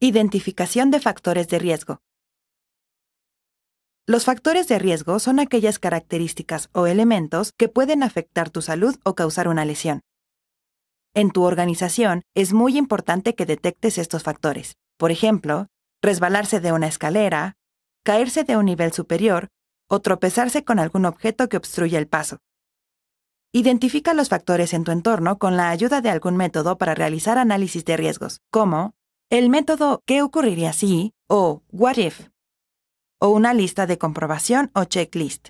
Identificación de factores de riesgo. Los factores de riesgo son aquellas características o elementos que pueden afectar tu salud o causar una lesión. En tu organización es muy importante que detectes estos factores. Por ejemplo, resbalarse de una escalera, caerse de un nivel superior o tropezarse con algún objeto que obstruya el paso. Identifica los factores en tu entorno con la ayuda de algún método para realizar análisis de riesgos, como el método ¿qué ocurriría si? o what if, o una lista de comprobación o checklist.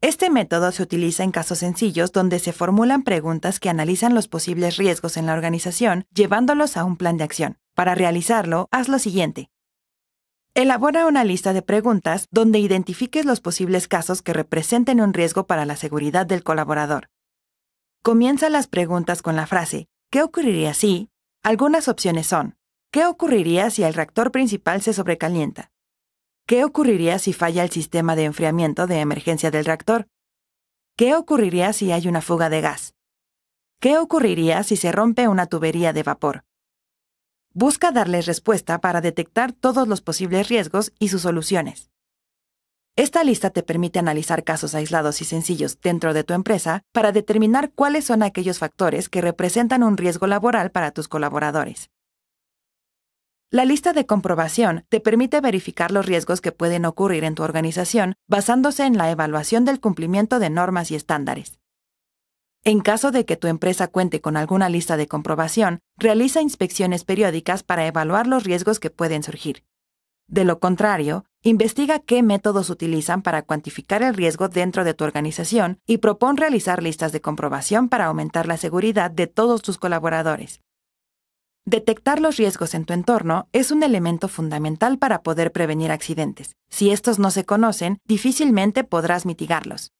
Este método se utiliza en casos sencillos donde se formulan preguntas que analizan los posibles riesgos en la organización, llevándolos a un plan de acción. Para realizarlo, haz lo siguiente. Elabora una lista de preguntas donde identifiques los posibles casos que representen un riesgo para la seguridad del colaborador. Comienza las preguntas con la frase, ¿qué ocurriría si? Algunas opciones son ¿Qué ocurriría si el reactor principal se sobrecalienta? ¿Qué ocurriría si falla el sistema de enfriamiento de emergencia del reactor? ¿Qué ocurriría si hay una fuga de gas? ¿Qué ocurriría si se rompe una tubería de vapor? Busca darles respuesta para detectar todos los posibles riesgos y sus soluciones. Esta lista te permite analizar casos aislados y sencillos dentro de tu empresa para determinar cuáles son aquellos factores que representan un riesgo laboral para tus colaboradores. La lista de comprobación te permite verificar los riesgos que pueden ocurrir en tu organización basándose en la evaluación del cumplimiento de normas y estándares. En caso de que tu empresa cuente con alguna lista de comprobación, realiza inspecciones periódicas para evaluar los riesgos que pueden surgir. De lo contrario, investiga qué métodos utilizan para cuantificar el riesgo dentro de tu organización y propón realizar listas de comprobación para aumentar la seguridad de todos tus colaboradores. Detectar los riesgos en tu entorno es un elemento fundamental para poder prevenir accidentes. Si estos no se conocen, difícilmente podrás mitigarlos.